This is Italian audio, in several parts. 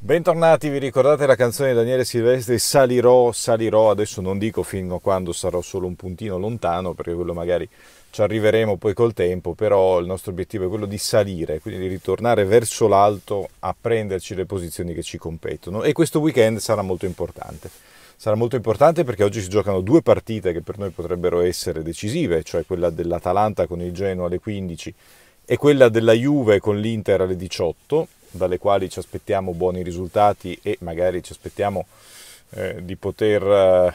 Bentornati, vi ricordate la canzone di Daniele Silvestri Salirò, salirò, adesso non dico fino a quando sarò solo un puntino lontano perché quello magari ci arriveremo poi col tempo, però il nostro obiettivo è quello di salire, quindi di ritornare verso l'alto a prenderci le posizioni che ci competono e questo weekend sarà molto importante. Sarà molto importante perché oggi si giocano due partite che per noi potrebbero essere decisive, cioè quella dell'Atalanta con il Genoa alle 15 e quella della Juve con l'Inter alle 18 dalle quali ci aspettiamo buoni risultati e magari ci aspettiamo eh, di poter eh,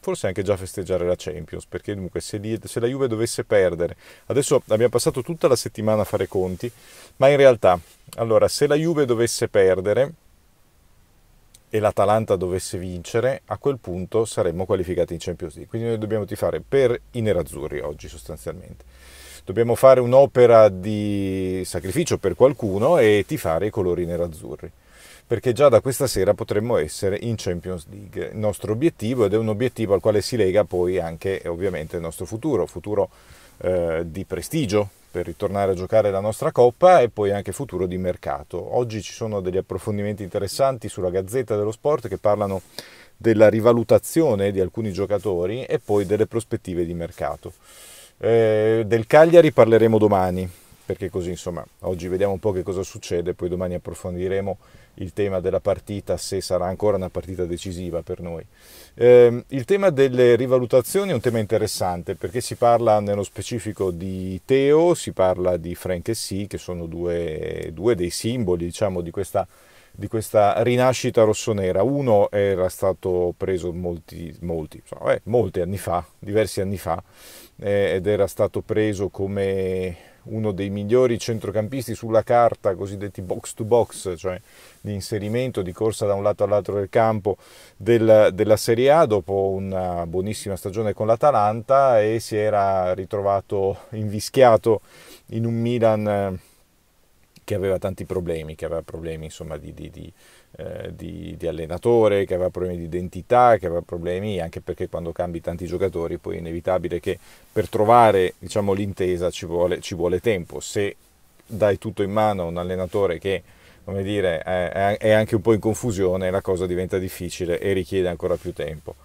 forse anche già festeggiare la Champions, perché dunque se, li, se, la Juve dovesse perdere, adesso abbiamo passato tutta la settimana a fare conti, ma in realtà, allora, se la Juve dovesse perdere e l'Atalanta dovesse vincere, a quel punto saremmo qualificati in Champions League. Quindi noi dobbiamo tifare per i nerazzurri oggi sostanzialmente dobbiamo fare un'opera di sacrificio per qualcuno e tifare i colori nerazzurri perché già da questa sera potremmo essere in Champions League. Il nostro obiettivo ed è un obiettivo al quale si lega poi anche ovviamente il nostro futuro, futuro eh, di prestigio per ritornare a giocare la nostra coppa e poi anche futuro di mercato. Oggi ci sono degli approfondimenti interessanti sulla Gazzetta dello Sport che parlano della rivalutazione di alcuni giocatori e poi delle prospettive di mercato. Eh, del Cagliari parleremo domani, perché così insomma oggi vediamo un po' che cosa succede, poi domani approfondiremo il tema della partita, se sarà ancora una partita decisiva per noi. Eh, il tema delle rivalutazioni è un tema interessante perché si parla nello specifico di Teo, si parla di Frank e Sì, che sono due, due dei simboli diciamo, di questa di questa rinascita rossonera. Uno era stato preso molti, molti, eh, molti anni fa, diversi anni fa, eh, ed era stato preso come uno dei migliori centrocampisti sulla carta, cosiddetti box to box, cioè di inserimento, di corsa da un lato all'altro del campo del, della Serie A dopo una buonissima stagione con l'Atalanta e si era ritrovato invischiato in un Milan eh, che aveva tanti problemi, che aveva problemi insomma, di, di, di, eh, di, allenatore, che aveva problemi di identità, che aveva problemi anche perché quando cambi tanti giocatori poi è inevitabile che per trovare diciamo, l'intesa ci vuole, ci vuole tempo. Se dai tutto in mano a un allenatore che come dire, è, è anche un po' in confusione, la cosa diventa difficile e richiede ancora più tempo.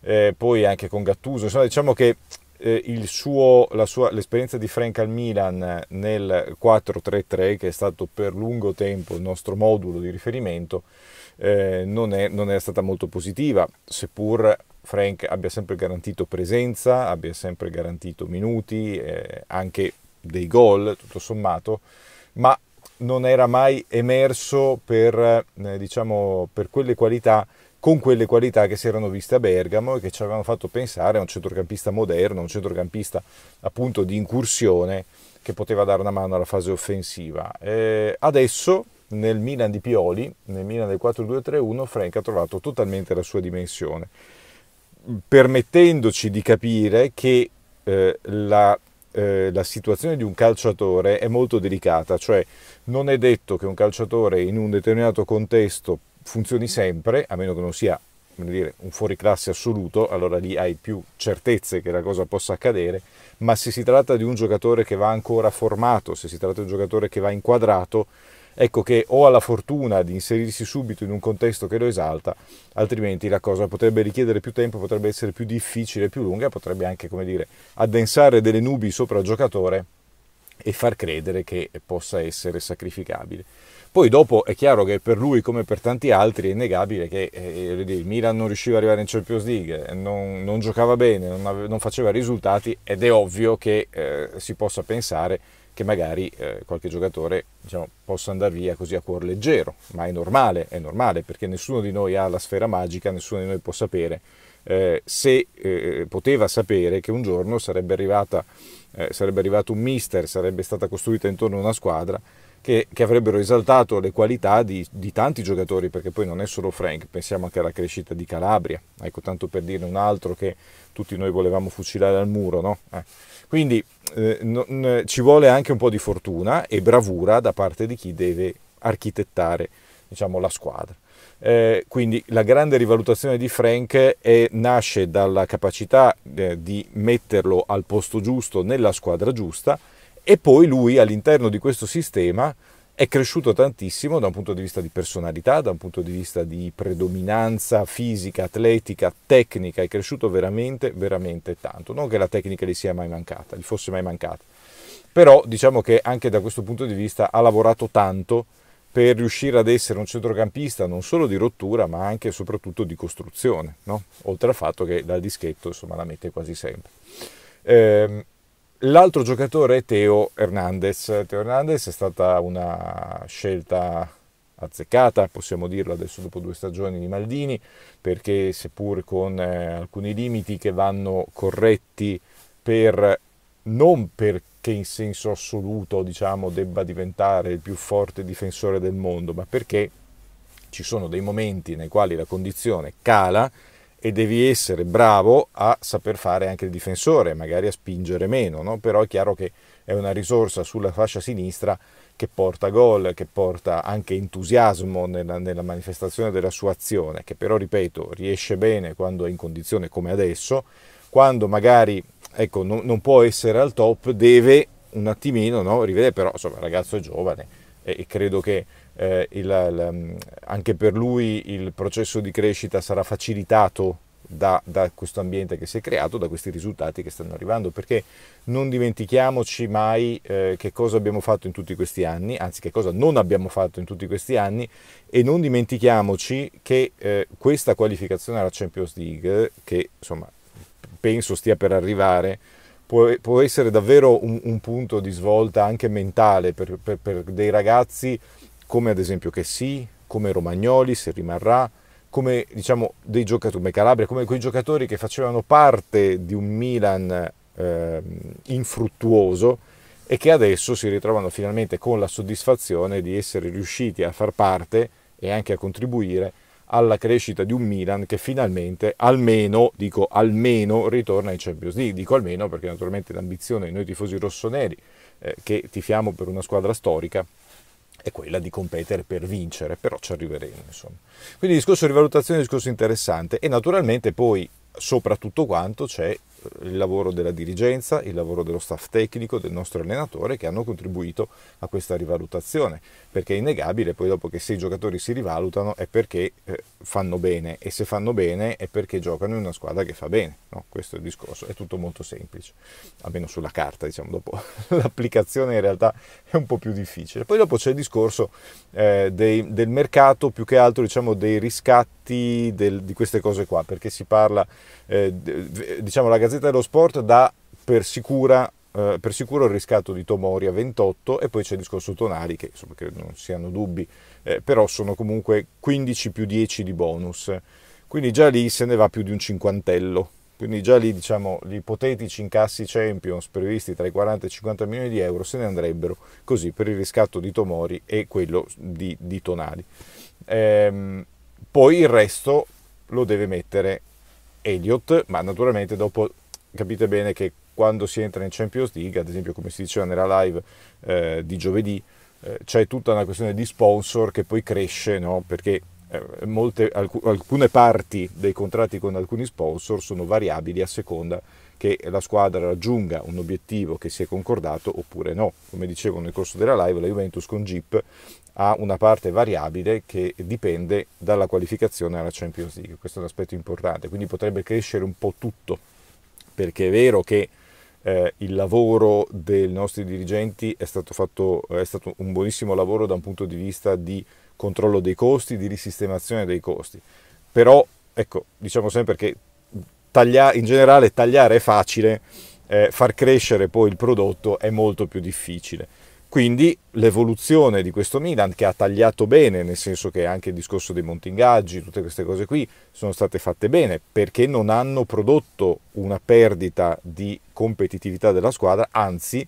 Eh, poi anche con Gattuso, insomma, diciamo che eh, suo, sua, l'esperienza di Frank al Milan eh, nel 4-3-3, che è stato per lungo tempo il nostro modulo di riferimento, eh, non, è, non, è, stata molto positiva, seppur Frank abbia sempre garantito presenza, abbia sempre garantito minuti, eh, anche dei gol, tutto sommato, ma non era mai emerso per, eh, diciamo, per quelle qualità con quelle qualità che si erano viste a Bergamo e che ci avevano fatto pensare a un centrocampista moderno, un centrocampista appunto di incursione che poteva dare una mano alla fase offensiva. Eh, adesso nel Milan di Pioli, nel Milan del 4-2-3-1, Frank ha trovato totalmente la sua dimensione, permettendoci di capire che eh, la eh, la situazione di un calciatore è molto delicata, cioè non è detto che un calciatore in un determinato contesto funzioni sempre, a meno che non sia dire, un fuoriclasse assoluto, allora lì hai più certezze che la cosa possa accadere, ma se si tratta di un giocatore che va ancora formato, se si tratta di un giocatore che va inquadrato, ecco che o ha la fortuna di inserirsi subito in un contesto che lo esalta, altrimenti la cosa potrebbe richiedere più tempo, potrebbe essere più difficile, più lunga, potrebbe anche, come dire, addensare delle nubi sopra il giocatore e far credere che possa essere sacrificabile. Poi dopo è chiaro che per lui come per tanti altri è innegabile che eh, il Milan non riusciva ad arrivare in Champions League, eh, non, non giocava bene, non, ave, non, faceva risultati ed è ovvio che eh, si possa pensare che magari eh, qualche giocatore diciamo, possa andare via così a cuor leggero, ma è normale, è normale perché nessuno di noi ha la sfera magica, nessuno di noi può sapere eh, se eh, eh poteva sapere che un giorno sarebbe, arrivata, eh, sarebbe, arrivato un mister, sarebbe stata costruita intorno a una squadra che, che avrebbero esaltato le qualità di, di, tanti giocatori, perché poi non è solo Frank, pensiamo anche alla crescita di Calabria, ecco tanto per dire un altro che tutti noi volevamo fucilare al muro, no? eh. Quindi eh, non, eh, ci vuole anche un po' di fortuna e bravura da parte di chi deve architettare diciamo, la squadra. Eh, quindi la grande rivalutazione di Frank è, nasce dalla capacità eh, di metterlo al posto giusto nella squadra giusta e poi lui all'interno di questo sistema è cresciuto tantissimo da un punto di vista di personalità, da un punto di vista di predominanza fisica, atletica, tecnica, è cresciuto veramente, veramente tanto. Non che la tecnica gli sia mai mancata, gli fosse mai mancata, però diciamo che anche da questo punto di vista ha lavorato tanto per riuscire ad essere un centrocampista non solo di rottura ma anche e soprattutto di costruzione, no? oltre al fatto che dal dischetto insomma, la mette quasi sempre. Eh, L'altro giocatore è Teo Hernandez. Teo Hernandez è stata una scelta azzeccata, possiamo dirlo adesso dopo due stagioni di Maldini, perché seppur con eh, alcuni limiti che vanno corretti per non perché in senso assoluto diciamo, debba diventare il più forte difensore del mondo, ma perché ci sono dei momenti nei quali la condizione cala e devi essere bravo a saper fare anche il difensore, magari a spingere meno, no? però è chiaro che è una risorsa sulla fascia sinistra che porta gol, che porta anche entusiasmo nella, nella, manifestazione della sua azione, che però, ripeto, riesce bene quando è in condizione come adesso, quando magari ecco, non, non può essere al top, deve un attimino no? rivedere, però insomma il ragazzo è giovane e, e credo che eh, il, il, mm, anche per lui il processo di crescita sarà facilitato da, da, questo ambiente che si è creato, da questi risultati che stanno arrivando, perché non dimentichiamoci mai eh, che cosa abbiamo fatto in tutti questi anni, anzi che cosa non abbiamo fatto in tutti questi anni e non dimentichiamoci che eh, questa qualificazione alla Champions League, che insomma penso stia per arrivare, può, può essere davvero un, un, punto di svolta anche mentale per, per, per dei ragazzi come ad esempio che sì, come Romagnoli se rimarrà, come diciamo dei giocatori, come Calabria, come quei giocatori che facevano parte di un Milan eh, infruttuoso e che adesso si ritrovano finalmente con la soddisfazione di essere riusciti a far parte e anche a contribuire alla crescita di un Milan che finalmente almeno, dico almeno, ritorna in Champions League. Dico almeno perché naturalmente l'ambizione di noi tifosi rossoneri eh, che tifiamo per una squadra storica è quella di competere per vincere, però ci arriveremo insomma. Quindi il discorso di rivalutazione è un discorso interessante e naturalmente poi soprattutto quanto c'è il lavoro della dirigenza, il lavoro dello staff tecnico, del nostro allenatore che hanno contribuito a questa rivalutazione, perché è innegabile poi dopo che se i giocatori si rivalutano è perché eh, fanno bene e se fanno bene è perché giocano in una squadra che fa bene, no? questo è il discorso, è tutto molto semplice, almeno sulla carta diciamo, dopo l'applicazione in realtà è un po' più difficile. Poi dopo c'è il discorso eh, dei, del mercato, più che altro diciamo dei riscatti del, di queste cose qua, perché si parla, eh, diciamo la Gazzetta Gazzetta dello Sport dà per, sicura, eh, per sicuro il riscatto di Tomori a 28 e poi c'è il discorso Tonali che insomma che non si hanno dubbi, eh, però sono comunque 15 più 10 di bonus, quindi già lì se ne va più di un cinquantello. Quindi già lì diciamo gli ipotetici incassi Champions previsti tra i 40 e i 50 milioni di euro se ne andrebbero così per il riscatto di Tomori e quello di, di Tonali. Ehm, poi il resto lo deve mettere Elliott, ma naturalmente dopo capite bene che quando si entra in Champions League, ad esempio come si diceva nella live eh, di giovedì, eh, c'è tutta una questione di sponsor che poi cresce, no? perché eh, molte, alc- alcune parti dei contratti con alcuni sponsor sono variabili a seconda che la squadra raggiunga un obiettivo che si è concordato oppure no. Come dicevo nel corso della live, la Juventus con Jeep ha una parte variabile che dipende dalla qualificazione alla Champions League, questo è un aspetto importante, quindi potrebbe crescere un po' tutto perché è vero che eh, il lavoro dei nostri dirigenti è stato, fatto, è stato un buonissimo lavoro da un punto di vista di controllo dei costi, di risistemazione dei costi, però ecco, diciamo sempre che taglia, in generale tagliare è facile, eh, far crescere poi il prodotto è molto più difficile. Quindi l'evoluzione di questo Milan che ha tagliato bene, nel senso che anche il discorso dei montingaggi, tutte queste cose qui sono state fatte bene perché non hanno prodotto una perdita di competitività della squadra, anzi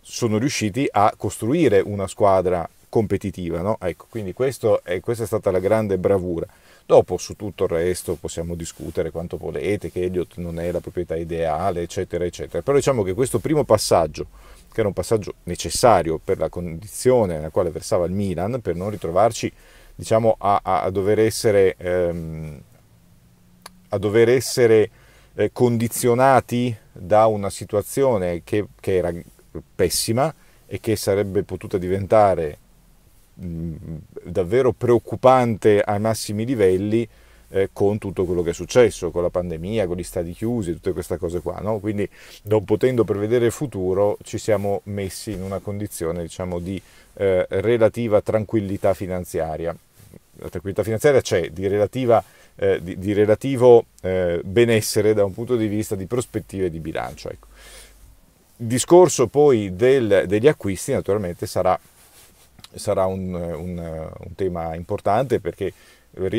sono riusciti a costruire una squadra competitiva. No? Ecco, quindi è, questa è stata la grande bravura. Dopo su tutto il resto possiamo discutere quanto volete, che Elliot non è la proprietà ideale, eccetera, eccetera. Però diciamo che questo primo passaggio che era un passaggio necessario per la condizione nella quale versava il Milan, per non ritrovarci diciamo, a, a, dover essere, ehm, a dover essere eh, condizionati da una situazione che, che era pessima e che sarebbe potuta diventare mm, davvero preoccupante ai massimi livelli eh, con tutto quello che è successo, con la pandemia, con gli stadi chiusi, tutte queste cose qua. No? Quindi non potendo prevedere il futuro ci siamo messi in una condizione diciamo, di eh, relativa tranquillità finanziaria. La tranquillità finanziaria c'è, di, relativa, eh, di, di relativo eh, benessere da un punto di vista di prospettive di bilancio. Ecco. Il discorso poi del, degli acquisti naturalmente sarà sarà un, un, un, tema importante perché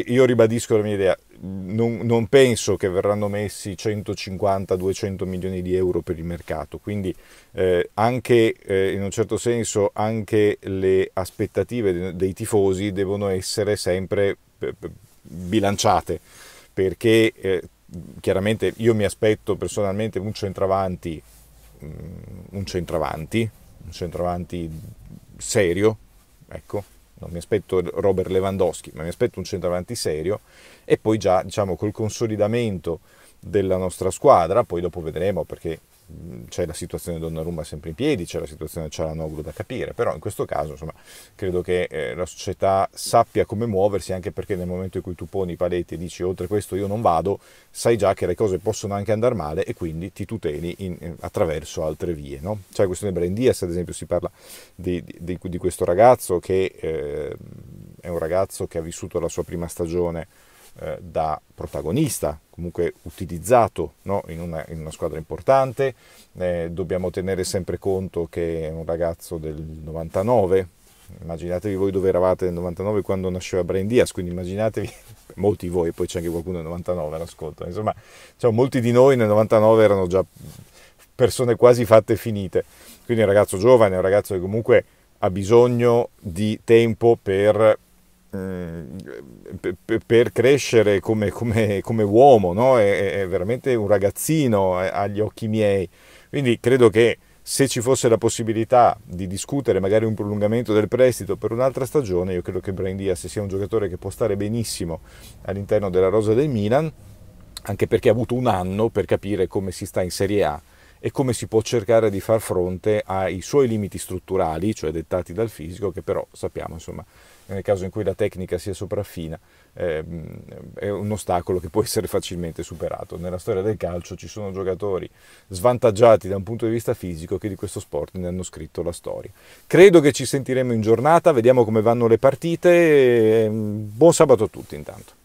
io ribadisco la mia idea, non, non penso che verranno messi 150-200 milioni di euro per il mercato, quindi eh, anche eh, in un certo senso anche le aspettative dei tifosi devono essere sempre eh, eh, bilanciate, perché eh, chiaramente io mi aspetto personalmente un centravanti, mm, un centravanti, un centravanti serio, ecco, non mi aspetto Robert Lewandowski, ma mi aspetto un centravanti serio e poi già diciamo col consolidamento della nostra squadra, poi dopo vedremo perché c'è la situazione Donnarumma sempre in piedi, c'è la situazione Cialanoglu da capire, però in questo caso insomma, credo che eh, la società sappia come muoversi anche perché nel momento in cui tu poni i paletti e dici oltre questo io non vado, sai già che le cose possono anche andare male e quindi ti tuteli in, attraverso altre vie. No? C'è la questione di Brandias, ad esempio si parla di, di, di questo ragazzo che eh, è un ragazzo che ha vissuto la sua prima stagione eh, da protagonista, comunque utilizzato no? in, una, in, una, squadra importante. Eh, dobbiamo tenere sempre conto che è un ragazzo del 99. Immaginatevi voi dove eravate nel 99 quando nasceva Brandias, quindi immaginatevi molti di voi, poi c'è anche qualcuno nel 99 all'ascolto, insomma, diciamo, molti di noi nel 99 erano già persone quasi fatte e finite. Quindi è un ragazzo giovane, è un ragazzo che comunque ha bisogno di tempo per mm, per crescere come, come, come uomo, no? è, è, veramente un ragazzino eh, agli occhi miei. Quindi credo che se ci fosse la possibilità di discutere magari un prolungamento del prestito per un'altra stagione, io credo che Brian Diaz sia un giocatore che può stare benissimo all'interno della rosa del Milan, anche perché ha avuto un anno per capire come si sta in Serie A e come si può cercare di far fronte ai suoi limiti strutturali, cioè dettati dal fisico, che però sappiamo, insomma, nel caso in cui la tecnica sia sopraffina, ehm, è un ostacolo che può essere facilmente superato. Nella storia del calcio ci sono giocatori svantaggiati da un punto di vista fisico che di questo sport ne hanno scritto la storia. Credo che ci sentiremo in giornata, vediamo come vanno le partite. Ehm, buon sabato a tutti intanto.